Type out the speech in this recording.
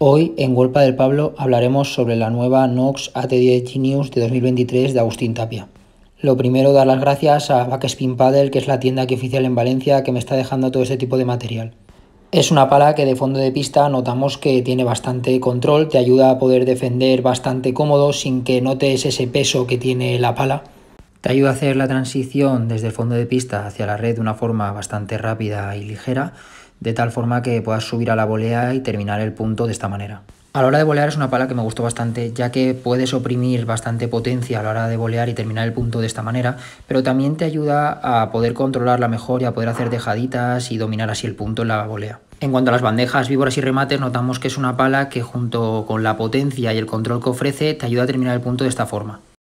Hoy en Golpa del Pablo hablaremos sobre la nueva Nox AT10 Genius de 2023 de Agustín Tapia. Lo primero, dar las gracias a Backspin Paddle, que es la tienda que oficial en Valencia que me está dejando todo este tipo de material. Es una pala que de fondo de pista notamos que tiene bastante control, te ayuda a poder defender bastante cómodo sin que notes ese peso que tiene la pala. Te ayuda a hacer la transición desde el fondo de pista hacia la red de una forma bastante rápida y ligera, de tal forma que puedas subir a la volea y terminar el punto de esta manera. A la hora de bolear es una pala que me gustó bastante, ya que puedes oprimir bastante potencia a la hora de bolear y terminar el punto de esta manera, pero también te ayuda a poder controlarla mejor y a poder hacer dejaditas y dominar así el punto en la volea. En cuanto a las bandejas, víboras y remates, notamos que es una pala que junto con la potencia y el control que ofrece te ayuda a terminar el punto de esta forma.